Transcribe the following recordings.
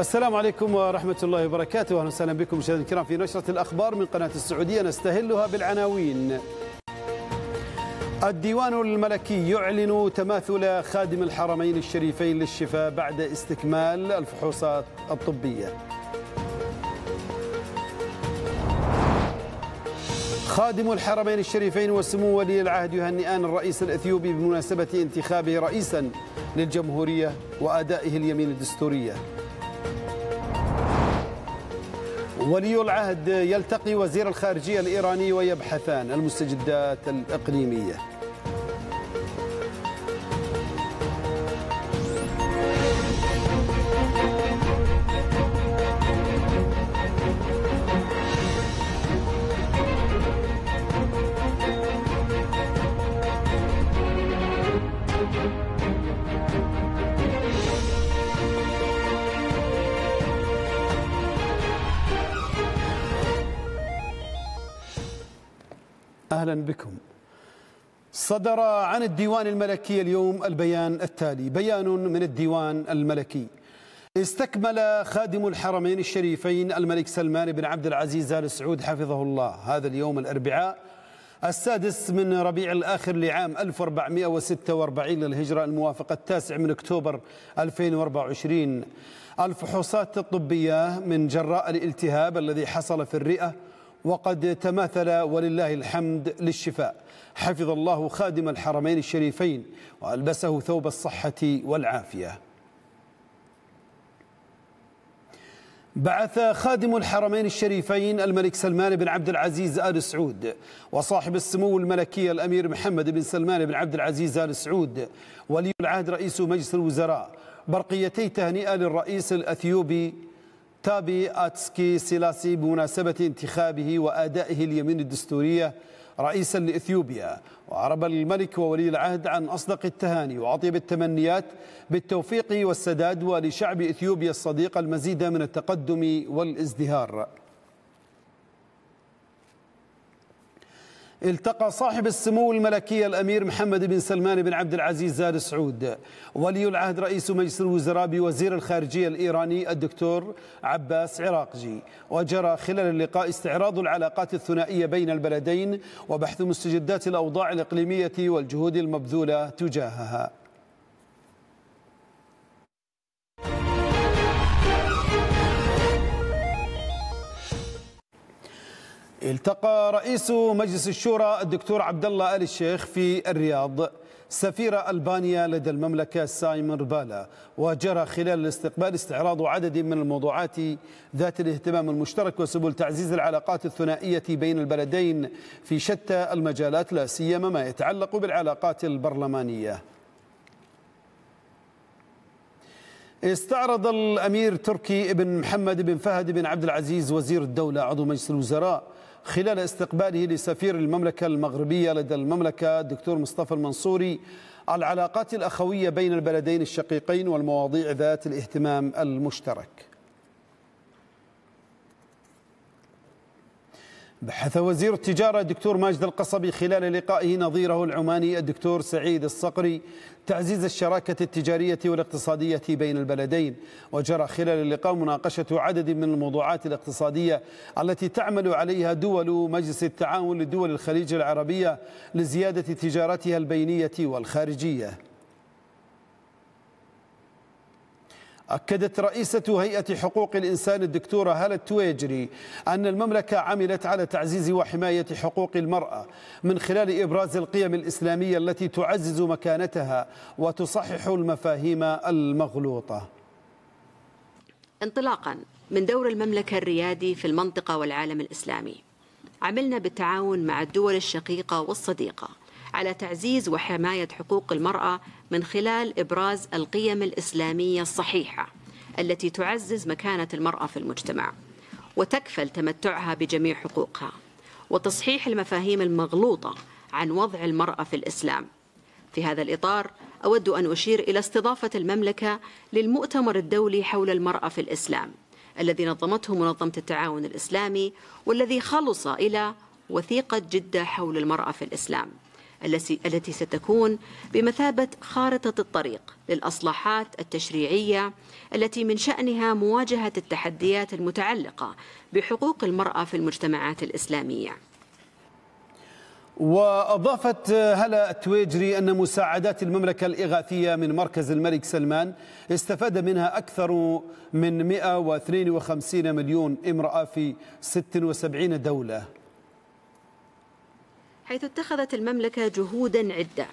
السلام عليكم ورحمة الله وبركاته أهلا وسهلا بكم مشاهدينا الكرام في نشرة الأخبار من قناة السعودية نستهلها بالعناوين الديوان الملكي يعلن تماثل خادم الحرمين الشريفين للشفاء بعد استكمال الفحوصات الطبية خادم الحرمين الشريفين وسمو ولي العهد يهنئان الرئيس الأثيوبي بمناسبة انتخابه رئيسا للجمهورية وأدائه اليمين الدستورية ولي العهد يلتقي وزير الخارجية الإيراني ويبحثان المستجدات الإقليمية أهلا بكم صدر عن الديوان الملكي اليوم البيان التالي بيان من الديوان الملكي استكمل خادم الحرمين الشريفين الملك سلمان بن عبد العزيز آل سعود حفظه الله هذا اليوم الأربعاء السادس من ربيع الآخر لعام 1446 للهجرة الموافقة التاسع من أكتوبر 2024 الفحوصات الطبية من جراء الالتهاب الذي حصل في الرئة وقد تماثل ولله الحمد للشفاء حفظ الله خادم الحرمين الشريفين وألبسه ثوب الصحة والعافية بعث خادم الحرمين الشريفين الملك سلمان بن عبد العزيز آل سعود وصاحب السمو الملكي الأمير محمد بن سلمان بن عبد العزيز آل سعود ولي العهد رئيس مجلس الوزراء برقيتي تهنئة للرئيس الأثيوبي تابي أتسكي سيلاسي بمناسبة انتخابه وأدائه اليمين الدستورية رئيسا لإثيوبيا وعرب الملك وولي العهد عن أصدق التهاني وأطيب التمنيات بالتوفيق والسداد ولشعب إثيوبيا الصديق المزيد من التقدم والازدهار التقى صاحب السمو الملكي الأمير محمد بن سلمان بن عبد العزيز آل سعود ولي العهد رئيس مجلس الوزراء بوزير الخارجية الإيراني الدكتور عباس عراقجي وجرى خلال اللقاء استعراض العلاقات الثنائية بين البلدين وبحث مستجدات الأوضاع الإقليمية والجهود المبذولة تجاهها التقى رئيس مجلس الشورى الدكتور عبد الله ال الشيخ في الرياض سفير البانيا لدى المملكه سايمون بالا وجرى خلال الاستقبال استعراض عدد من الموضوعات ذات الاهتمام المشترك وسبل تعزيز العلاقات الثنائيه بين البلدين في شتى المجالات لا سيما ما يتعلق بالعلاقات البرلمانيه. استعرض الامير تركي بن محمد بن فهد بن عبد العزيز وزير الدوله عضو مجلس الوزراء خلال استقباله لسفير المملكة المغربية لدى المملكة الدكتور مصطفى المنصوري العلاقات الأخوية بين البلدين الشقيقين والمواضيع ذات الاهتمام المشترك بحث وزير التجارة الدكتور ماجد القصبي خلال لقائه نظيره العماني الدكتور سعيد الصقري تعزيز الشراكة التجارية والاقتصادية بين البلدين وجرى خلال اللقاء مناقشة عدد من الموضوعات الاقتصادية التي تعمل عليها دول مجلس التعاون لدول الخليج العربية لزيادة تجارتها البينية والخارجية أكدت رئيسة هيئة حقوق الإنسان الدكتورة هالة تويجري أن المملكة عملت على تعزيز وحماية حقوق المرأة من خلال إبراز القيم الإسلامية التي تعزز مكانتها وتصحح المفاهيم المغلوطة انطلاقا من دور المملكة الريادي في المنطقة والعالم الإسلامي عملنا بالتعاون مع الدول الشقيقة والصديقة على تعزيز وحماية حقوق المرأة من خلال إبراز القيم الإسلامية الصحيحة التي تعزز مكانة المرأة في المجتمع وتكفل تمتعها بجميع حقوقها وتصحيح المفاهيم المغلوطة عن وضع المرأة في الإسلام في هذا الإطار أود أن أشير إلى استضافة المملكة للمؤتمر الدولي حول المرأة في الإسلام الذي نظمته منظمة التعاون الإسلامي والذي خلص إلى وثيقة جدة حول المرأة في الإسلام التي ستكون بمثابة خارطة الطريق للأصلاحات التشريعية التي من شأنها مواجهة التحديات المتعلقة بحقوق المرأة في المجتمعات الإسلامية وأضافت هلا التويجري أن مساعدات المملكة الإغاثية من مركز الملك سلمان استفاد منها أكثر من 152 مليون امرأة في 76 دولة حيث اتخذت المملكة جهودا عدة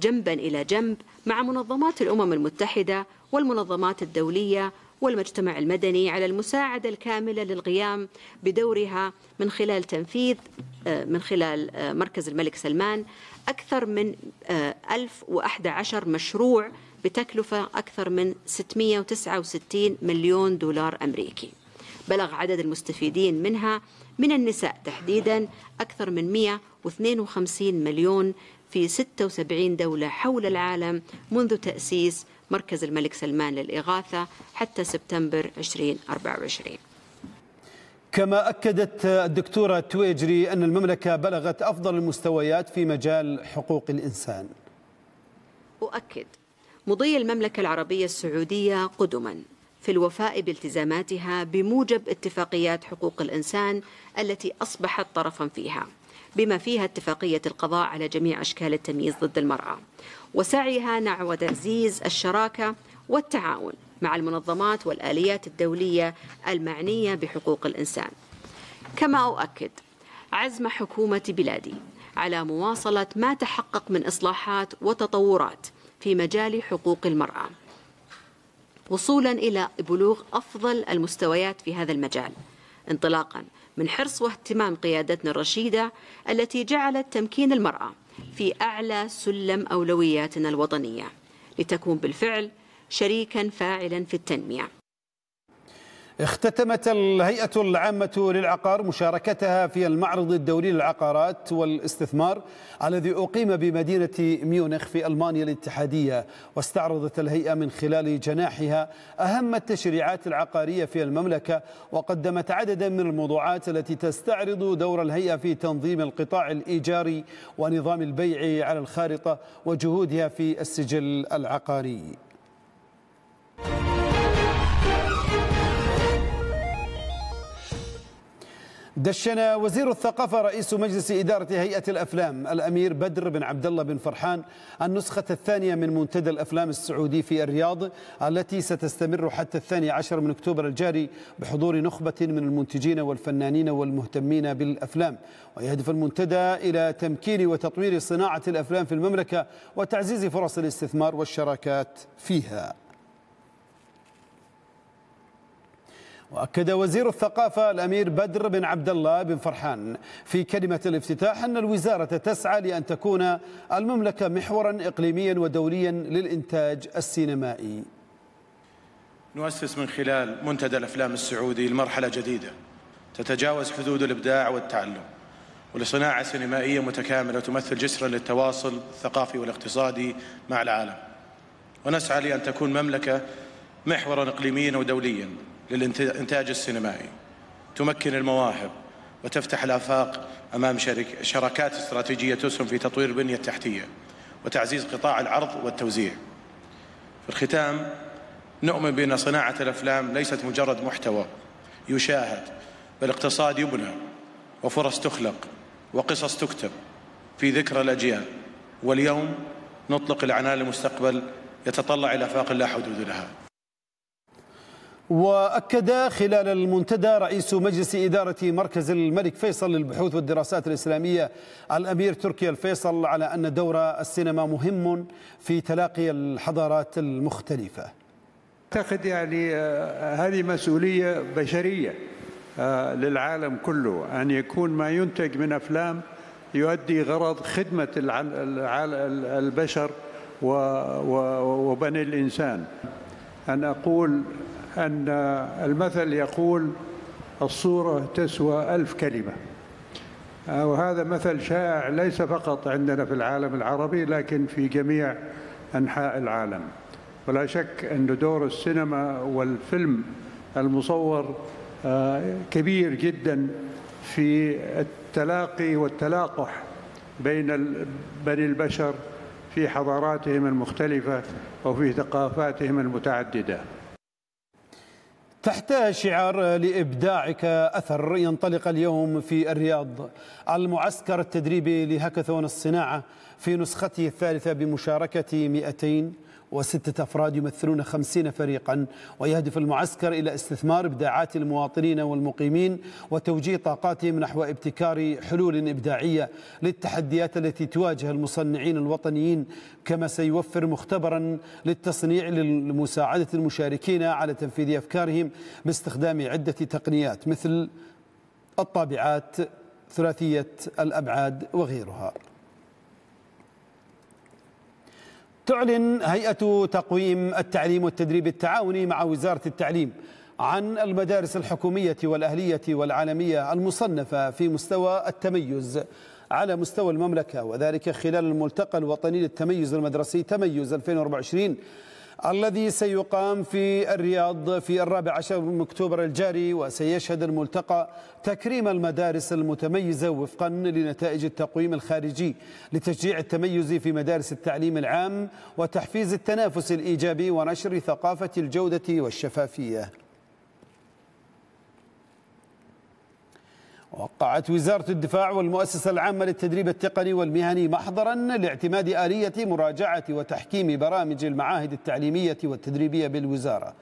جنبا إلى جنب مع منظمات الأمم المتحدة والمنظمات الدولية والمجتمع المدني على المساعدة الكاملة للقيام بدورها من خلال تنفيذ آه، من خلال آه، مركز الملك سلمان أكثر من 1011 آه، مشروع بتكلفة أكثر من 669 مليون دولار أمريكي بلغ عدد المستفيدين منها من النساء تحديدا أكثر من 152 مليون في 76 دولة حول العالم منذ تأسيس مركز الملك سلمان للإغاثة حتى سبتمبر 2024 كما أكدت الدكتورة تويجري أن المملكة بلغت أفضل المستويات في مجال حقوق الإنسان أؤكد مضي المملكة العربية السعودية قدما في الوفاء بالتزاماتها بموجب اتفاقيات حقوق الإنسان التي أصبحت طرفا فيها بما فيها اتفاقية القضاء على جميع أشكال التمييز ضد المرأة وسعيها نحو تعزيز الشراكة والتعاون مع المنظمات والآليات الدولية المعنية بحقوق الإنسان كما أؤكد عزم حكومة بلادي على مواصلة ما تحقق من إصلاحات وتطورات في مجال حقوق المرأة وصولا إلى بلوغ أفضل المستويات في هذا المجال انطلاقا من حرص واهتمام قيادتنا الرشيدة التي جعلت تمكين المرأة في أعلى سلم أولوياتنا الوطنية لتكون بالفعل شريكا فاعلا في التنمية اختتمت الهيئة العامة للعقار مشاركتها في المعرض الدولي للعقارات والاستثمار الذي أقيم بمدينة ميونخ في ألمانيا الاتحادية واستعرضت الهيئة من خلال جناحها أهم التشريعات العقارية في المملكة وقدمت عددا من الموضوعات التي تستعرض دور الهيئة في تنظيم القطاع الإيجاري ونظام البيع على الخارطة وجهودها في السجل العقاري دشن وزير الثقافة رئيس مجلس إدارة هيئة الأفلام الأمير بدر بن عبد الله بن فرحان النسخة الثانية من منتدى الأفلام السعودي في الرياض التي ستستمر حتى الثاني عشر من أكتوبر الجاري بحضور نخبة من المنتجين والفنانين والمهتمين بالأفلام ويهدف المنتدى إلى تمكين وتطوير صناعة الأفلام في المملكة وتعزيز فرص الاستثمار والشراكات فيها وأكد وزير الثقافة الأمير بدر بن عبد الله بن فرحان في كلمة الافتتاح أن الوزارة تسعى لأن تكون المملكة محورا إقليميا ودوليا للإنتاج السينمائي نؤسس من خلال منتدى الأفلام السعودي لمرحلة جديدة تتجاوز حدود الإبداع والتعلم ولصناعة سينمائية متكاملة تمثل جسرا للتواصل الثقافي والاقتصادي مع العالم ونسعى لأن تكون مملكة محورا إقليميا ودوليا للإنتاج السينمائي تمكن المواهب وتفتح الآفاق أمام شرك شراكات استراتيجية تسهم في تطوير البنية التحتية وتعزيز قطاع العرض والتوزيع في الختام نؤمن بأن صناعة الأفلام ليست مجرد محتوى يشاهد بل اقتصاد يبنى وفرص تخلق وقصص تكتب في ذكرى الأجيال واليوم نطلق العنان للمستقبل يتطلع إلى آفاق لا حدود لها وأكد خلال المنتدى رئيس مجلس إدارة مركز الملك فيصل للبحوث والدراسات الإسلامية الأمير تركي الفيصل على أن دور السينما مهم في تلاقي الحضارات المختلفة أعتقد يعني آه، هذه مسؤولية بشرية آه، للعالم كله أن يكون ما ينتج من أفلام يؤدي غرض خدمة البشر وبني الإنسان أن أقول أن المثل يقول الصورة تسوى ألف كلمة وهذا مثل شائع ليس فقط عندنا في العالم العربي لكن في جميع أنحاء العالم ولا شك أن دور السينما والفيلم المصور آه، كبير جدا في التلاقي والتلاقح بين بني البشر في حضاراتهم المختلفة وفي ثقافاتهم المتعددة تحت شعار لإبداعك أثر ينطلق اليوم في الرياض المعسكر التدريبي لهاكاثون الصناعة في نسخته الثالثة بمشاركة 200 وستة أفراد يمثلون خمسين فريقا ويهدف المعسكر إلى استثمار إبداعات المواطنين والمقيمين وتوجيه طاقاتهم نحو ابتكار حلول إبداعية للتحديات التي تواجه المصنعين الوطنيين كما سيوفر مختبرا للتصنيع لمساعدة المشاركين على تنفيذ أفكارهم باستخدام عدة تقنيات مثل الطابعات ثلاثية الأبعاد وغيرها تعلن هيئة تقويم التعليم والتدريب التعاوني مع وزارة التعليم عن المدارس الحكومية والأهلية والعالمية المصنفة في مستوى التميز على مستوى المملكة وذلك خلال الملتقى الوطني للتميز المدرسي تميز 2024 الذي سيقام في الرياض في الرابع عشر من اكتوبر الجاري وسيشهد الملتقى تكريم المدارس المتميزه وفقا لنتائج التقويم الخارجي لتشجيع التميز في مدارس التعليم العام وتحفيز التنافس الايجابي ونشر ثقافه الجوده والشفافيه وقعت وزارة الدفاع والمؤسسة العامة للتدريب التقني والمهني محضرا لاعتماد آلية مراجعة وتحكيم برامج المعاهد التعليمية والتدريبية بالوزارة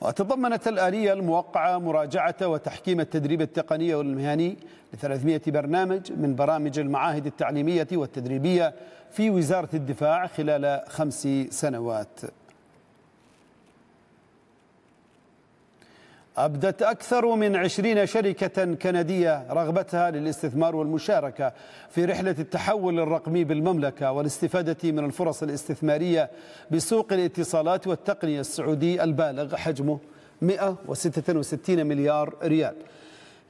وتضمنت الآلية الموقعة مراجعة وتحكيم التدريب التقني والمهني ل 300 برنامج من برامج المعاهد التعليمية والتدريبية في وزارة الدفاع خلال خمس سنوات أبدت أكثر من عشرين شركة كندية رغبتها للاستثمار والمشاركة في رحلة التحول الرقمي بالمملكة والاستفادة من الفرص الاستثمارية بسوق الاتصالات والتقنية السعودي البالغ حجمه 166 مليار ريال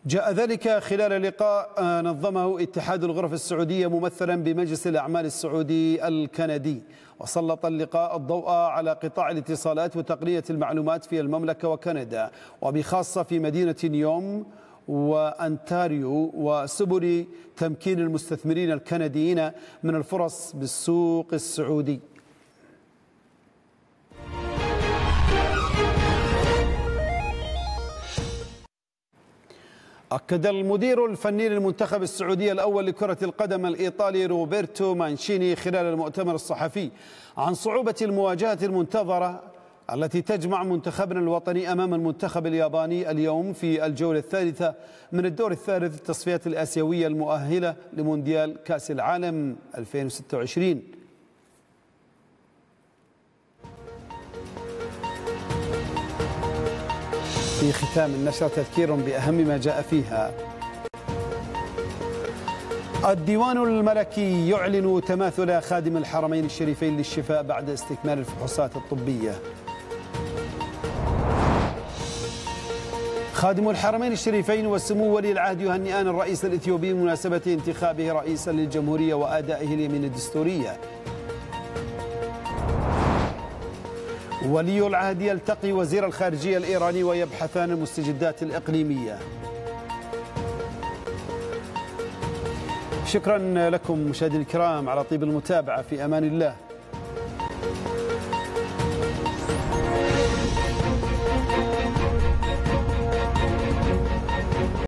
جاء ذلك خلال لقاء آه، نظمه اتحاد الغرف السعودية ممثلا بمجلس الأعمال السعودي الكندي وسلط اللقاء الضوء على قطاع الاتصالات وتقنية المعلومات في المملكة وكندا وبخاصة في مدينة نيوم وأنتاريو وسبل تمكين المستثمرين الكنديين من الفرص بالسوق السعودي أكد المدير الفني للمنتخب السعودي الأول لكرة القدم الإيطالي روبرتو مانشيني خلال المؤتمر الصحفي عن صعوبة المواجهة المنتظرة التي تجمع منتخبنا الوطني أمام المنتخب الياباني اليوم في الجولة الثالثة من الدور الثالث التصفيات الآسيوية المؤهلة لمونديال كأس العالم 2026 في ختام النشر تذكير بأهم ما جاء فيها الديوان الملكي يعلن تماثل خادم الحرمين الشريفين للشفاء بعد استكمال الفحوصات الطبية خادم الحرمين الشريفين وسمو ولي العهد يهنئان الرئيس الإثيوبي بمناسبة انتخابه رئيسا للجمهورية وأدائه اليمين الدستورية ولي العهد يلتقي وزير الخارجية الإيراني ويبحثان المستجدات الإقليمية شكرا لكم مشاهدي الكرام على طيب المتابعة في أمان الله